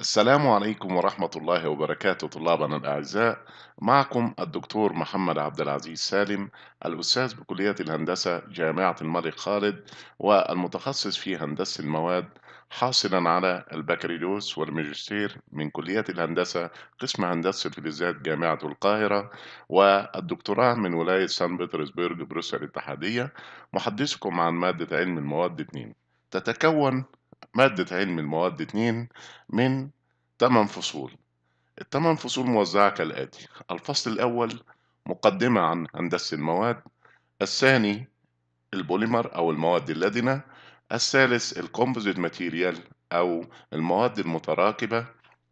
السلام عليكم ورحمة الله وبركاته طلابنا الأعزاء معكم الدكتور محمد عبد العزيز سالم الأستاذ بكلية الهندسة جامعة الملك خالد والمتخصص في هندسة المواد حاصلا على البكالوريوس والماجستير من كلية الهندسة قسم هندسة الفلزات جامعة القاهرة والدكتوراه من ولاية سان بطرسبرغ بروسيا الاتحادية محدثكم عن مادة علم المواد 2 تتكون مادة علم المواد 2 من 8 فصول الثمان فصول موزعة كالآتي الفصل الأول مقدمة عن هندسة المواد الثاني البوليمر أو المواد اللدنة الثالث الكومبوزيت ماتيريال أو المواد المتراكبة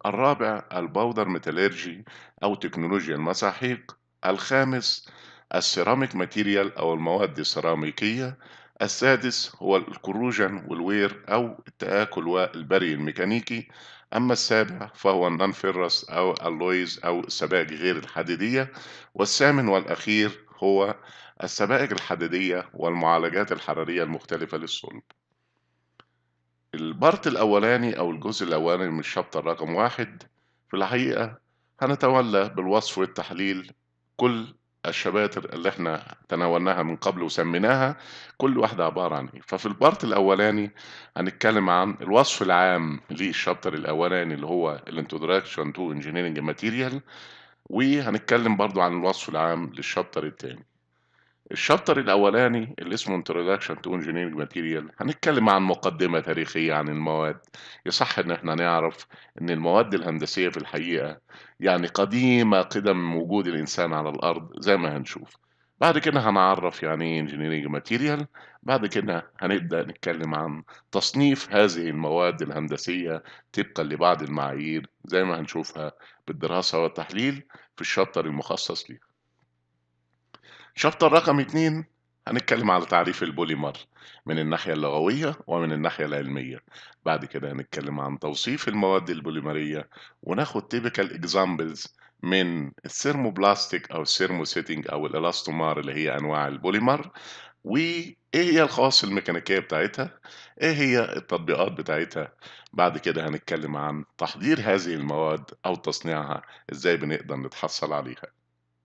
الرابع البودر ميتاليرجي أو تكنولوجيا المساحيق الخامس السيراميك ماتيريال أو المواد السيراميكية السادس هو الكروجن والوير أو التآكل والبري الميكانيكي أما السابع فهو النانفيرس أو اللويز أو السبائك غير الحديدية والثامن والأخير هو السبائك الحديدية والمعالجات الحرارية المختلفة للصلب البارت الأولاني أو الجزء الأولاني من الشابتر رقم واحد في الحقيقة هنتولى بالوصف والتحليل كل الشباتر اللي احنا تناولناها من قبل وسميناها كل واحدة عبارة عن ايه ففي البارت الاولاني هنتكلم عن الوصف العام للشابتر الاولاني اللي هو الانتودراكشن تو انجينيرنج ماتيريال وهنتكلم برضو عن الوصف العام للشابتر الثاني الشابتر الاولاني اللي اسمه Introduction to Engineering Material هنتكلم عن مقدمه تاريخيه عن المواد يصح ان احنا نعرف ان المواد الهندسيه في الحقيقه يعني قديمه قدم وجود الانسان على الارض زي ما هنشوف بعد كده هنعرف يعني ايه انجينيرنج ماتيريال بعد كده هنبدا نتكلم عن تصنيف هذه المواد الهندسيه طبقا لبعض المعايير زي ما هنشوفها بالدراسه والتحليل في الشابتر المخصص ليها شابتر رقم اتنين هنتكلم على تعريف البوليمر من الناحية اللغوية ومن الناحية العلمية بعد كده هنتكلم عن توصيف المواد البوليمرية وناخد تيبيكال اكزامبلز من الثيرموبلاستيك أو سيتنج أو الإلاستومار اللي هي أنواع البوليمر وايه هي الخواص الميكانيكيه بتاعتها ايه هي التطبيقات بتاعتها بعد كده هنتكلم عن تحضير هذه المواد او تصنيعها ازاي بنقدر نتحصل عليها